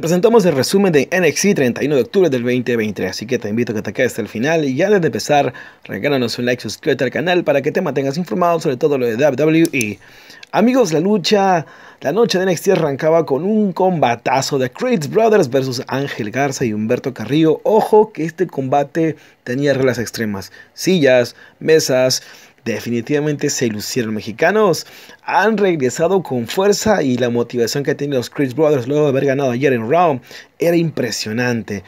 presentamos el resumen de NXT 31 de octubre del 2023 así que te invito a que te quedes hasta el final y antes de empezar, regálanos un like, suscríbete al canal para que te mantengas informado sobre todo lo de WWE. Amigos, la lucha, la noche de NXT arrancaba con un combatazo de Creed Brothers versus Ángel Garza y Humberto Carrillo. Ojo que este combate tenía reglas extremas, sillas, mesas, Definitivamente se lucieron mexicanos. Han regresado con fuerza y la motivación que tienen los Chris Brothers luego de haber ganado ayer en Round era impresionante.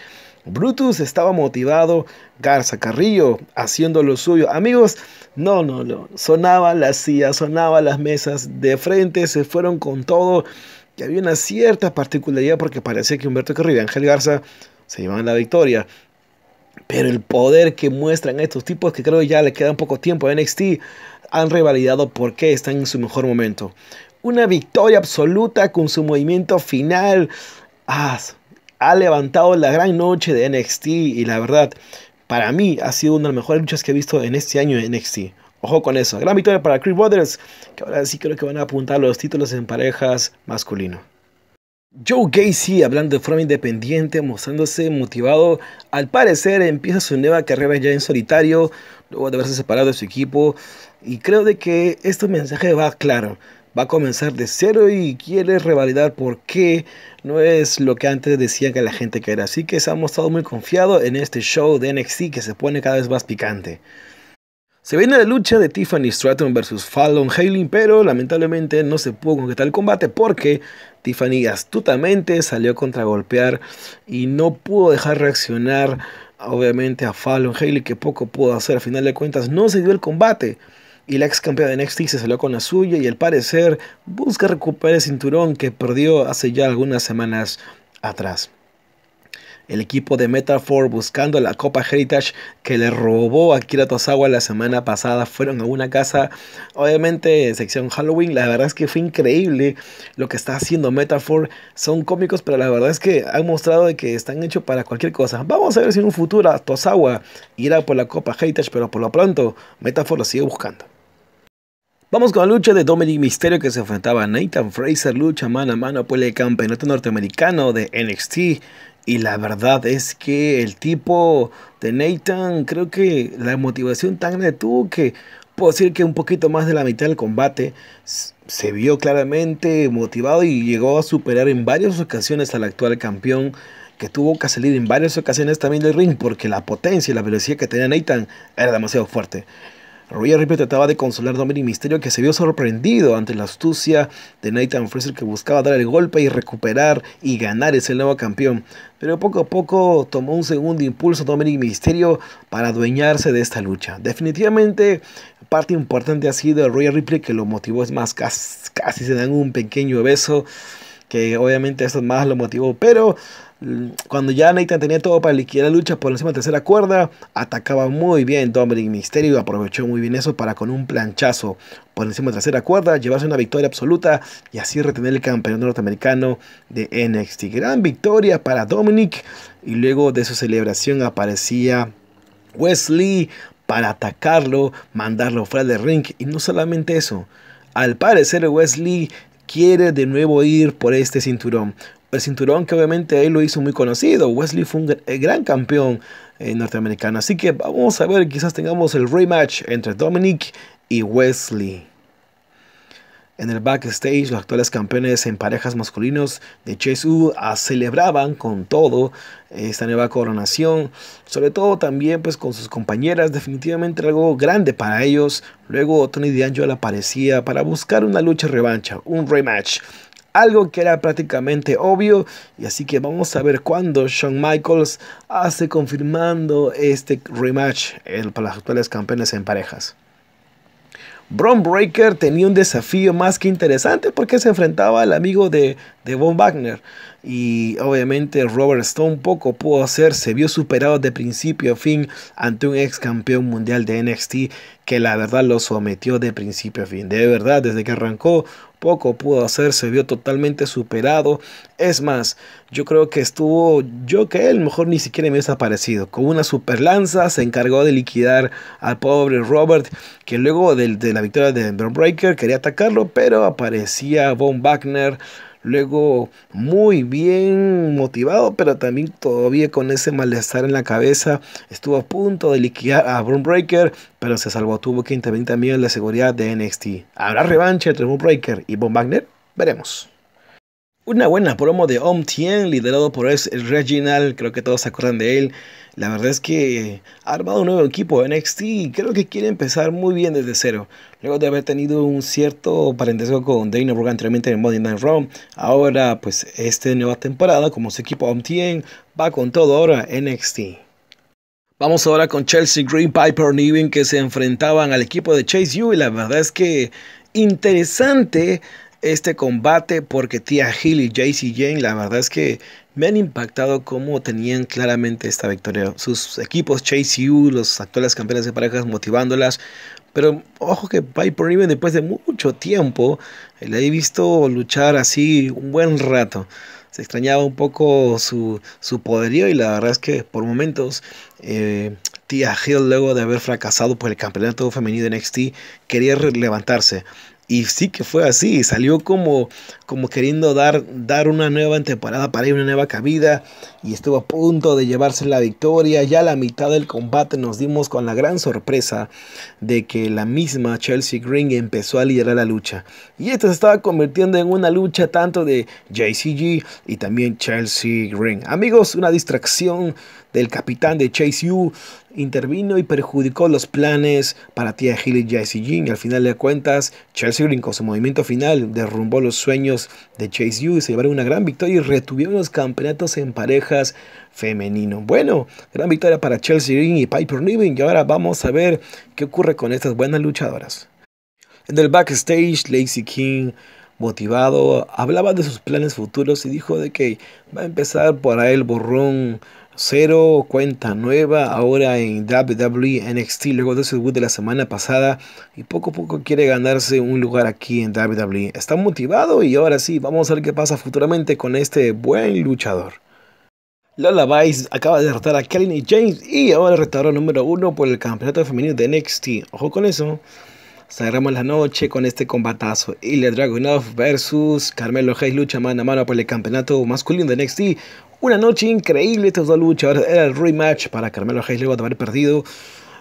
Brutus estaba motivado, Garza Carrillo haciendo lo suyo. Amigos, no, no, no. Sonaba las sillas, sonaba las mesas de frente, se fueron con todo. Y había una cierta particularidad porque parecía que Humberto Carrillo y Ángel Garza se llevaban la victoria. Pero el poder que muestran estos tipos, que creo ya le queda un poco tiempo a NXT, han revalidado por qué están en su mejor momento. Una victoria absoluta con su movimiento final. Ah, ha levantado la gran noche de NXT y la verdad, para mí ha sido una de las mejores luchas que he visto en este año en NXT. Ojo con eso. Gran victoria para Chris Brothers. que ahora sí creo que van a apuntar los títulos en parejas masculino. Joe Gacy, hablando de forma independiente, mostrándose motivado, al parecer empieza su nueva carrera ya en solitario, luego de haberse separado de su equipo, y creo de que este mensaje va claro, va a comenzar de cero y quiere revalidar por qué no es lo que antes decían que la gente quería, así que se ha mostrado muy confiado en este show de NXT que se pone cada vez más picante. Se viene la lucha de Tiffany Stratton versus Fallon Haley, pero lamentablemente no se pudo concretar el combate porque Tiffany astutamente salió a contragolpear y no pudo dejar reaccionar obviamente a Fallon Haley que poco pudo hacer. A final de cuentas no se dio el combate y la ex campeona de NXT se salió con la suya y al parecer busca recuperar el cinturón que perdió hace ya algunas semanas atrás el equipo de Metafor buscando la Copa Heritage que le robó a Kira Tosawa la semana pasada. Fueron a una casa, obviamente sección Halloween. La verdad es que fue increíble lo que está haciendo Metafor. Son cómicos, pero la verdad es que han mostrado de que están hechos para cualquier cosa. Vamos a ver si en un futuro Tosawa irá por la Copa Heritage, pero por lo pronto Metafor lo sigue buscando. Vamos con la lucha de Dominic Misterio que se enfrentaba a Nathan Fraser, lucha mano a mano por pues, el campeonato norteamericano de NXT. Y la verdad es que el tipo de Nathan, creo que la motivación tan grande tuvo que puedo decir que un poquito más de la mitad del combate se vio claramente motivado y llegó a superar en varias ocasiones al actual campeón que tuvo que salir en varias ocasiones también del ring porque la potencia y la velocidad que tenía Nathan era demasiado fuerte. Roger Ripley trataba de consolar a Dominic Mysterio que se vio sorprendido ante la astucia de Nathan Fraser que buscaba dar el golpe y recuperar y ganar ese nuevo campeón. Pero poco a poco tomó un segundo impulso Dominic Mysterio para adueñarse de esta lucha. Definitivamente parte importante ha sido Roger Ripley que lo motivó, es más, casi, se dan un pequeño beso que obviamente eso más lo motivó, pero cuando ya Nathan tenía todo para liquidar la lucha por encima de la tercera cuerda, atacaba muy bien Dominic Mysterio, aprovechó muy bien eso para con un planchazo por encima de la tercera cuerda, llevarse una victoria absoluta y así retener el campeonato norteamericano de NXT. Gran victoria para Dominic y luego de su celebración aparecía Wesley para atacarlo, mandarlo fuera del ring y no solamente eso. Al parecer Wesley quiere de nuevo ir por este cinturón el cinturón que obviamente él lo hizo muy conocido. Wesley fue un gran campeón eh, norteamericano. Así que vamos a ver, quizás tengamos el rematch entre Dominic y Wesley. En el backstage, los actuales campeones en parejas masculinos de Chase U ah, celebraban con todo eh, esta nueva coronación, sobre todo también pues con sus compañeras, definitivamente algo grande para ellos. Luego Tony D'Angelo aparecía para buscar una lucha revancha, un rematch algo que era prácticamente obvio y así que vamos a ver cuándo Shawn Michaels hace confirmando este rematch el, para las actuales campeones en parejas. Bron Breaker tenía un desafío más que interesante porque se enfrentaba al amigo de de Von Wagner. Y obviamente Robert Stone poco pudo hacer, se vio superado de principio a fin ante un ex campeón mundial de NXT que la verdad lo sometió de principio a fin. De verdad, desde que arrancó, poco pudo hacer, se vio totalmente superado. Es más, yo creo que estuvo, yo que él mejor ni siquiera me hubiese aparecido. Con una super lanza se encargó de liquidar al pobre Robert, que luego de, la victoria de Breaker quería atacarlo, pero aparecía Von Wagner luego muy bien motivado, pero también todavía con ese malestar en la cabeza, estuvo a punto de liquidar a Braun Breaker, pero se salvó, tuvo que intervenir también en la seguridad de NXT. ¿Habrá revancha entre Braun Breaker y Von Wagner? Veremos. Una buena promo de Om Tien, liderado por el Reginald, creo que todos se acuerdan de él. La verdad es que ha armado un nuevo equipo NXT y creo que quiere empezar muy bien desde cero. Luego de haber tenido un cierto parentesco con Dana Brooke anteriormente en Monday Night Raw, ahora pues esta nueva temporada como su equipo Om Tien va con todo ahora NXT. Vamos ahora con Chelsea Green, Piper Niven que se enfrentaban al equipo de Chase U y la verdad es que interesante este combate porque Tia Hill y JC Jane, la verdad es que me han impactado cómo tenían claramente esta victoria. Sus equipos, Chase U, los actuales campeones de parejas, motivándolas. Pero ojo que Piper Niven después de mucho tiempo la he visto luchar así un buen rato. Se extrañaba un poco su, su poderío y la verdad es que por momentos eh, Tia Hill, luego de haber fracasado por el campeonato femenino de NXT, quería levantarse. Y sí que fue así, salió como, como queriendo dar, dar una nueva temporada para ir una nueva cabida y estuvo a punto de llevarse la victoria. Ya a la mitad del combate nos dimos con la gran sorpresa de que la misma Chelsea Green empezó a liderar la lucha. Y esto se estaba convirtiendo en una lucha tanto de JCG y también Chelsea Green. Amigos, una distracción del capitán de Chase U intervino y perjudicó los planes para Tia Hill y Jesse Jean. al final de cuentas, Chelsea Green con su movimiento final derrumbó los sueños de Chase U y se llevaron una gran victoria y retuvieron los campeonatos en parejas femenino. Bueno, gran victoria para Chelsea Green y Piper Niven. Y ahora vamos a ver qué ocurre con estas buenas luchadoras. En el backstage, Lacey King motivado, hablaba de sus planes futuros y dijo de que va a empezar por el borrón Cero cuenta nueva ahora en WWE NXT luego de su debut de la semana pasada y poco a poco quiere ganarse un lugar aquí en WWE. Está motivado y ahora sí, vamos a ver qué pasa futuramente con este buen luchador. Lola Vice acaba de derrotar a Kelly James y ahora el número uno por el campeonato femenino de NXT. Ojo con eso cerramos la noche con este combatazo. Ilya Dragunov versus Carmelo Hayes lucha mano a mano por el campeonato masculino de NXT. Una noche increíble estos dos luchas. Era el rematch para Carmelo Hayes luego de haber perdido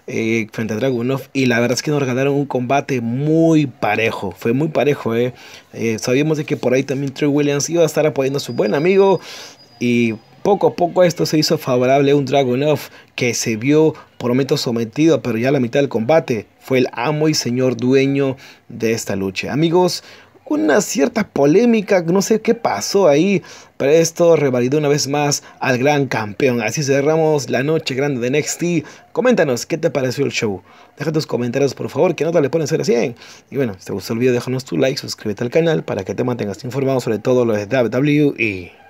eh, frente a Dragunov. Y la verdad es que nos regalaron un combate muy parejo. Fue muy parejo. Eh. eh. sabíamos de que por ahí también Trey Williams iba a estar apoyando a su buen amigo. Y poco a poco esto se hizo favorable a un Dragunov que se vio por sometido, pero ya a la mitad del combate fue el amo y señor dueño de esta lucha. Amigos, una cierta polémica, no sé qué pasó ahí, pero esto revalidó una vez más al gran campeón. Así cerramos la noche grande de NXT. Coméntanos qué te pareció el show. Deja tus comentarios, por favor, que no te le pones a 100. Y bueno, si te gustó el video, déjanos tu like, suscríbete al canal para que te mantengas informado sobre todo lo de WWE.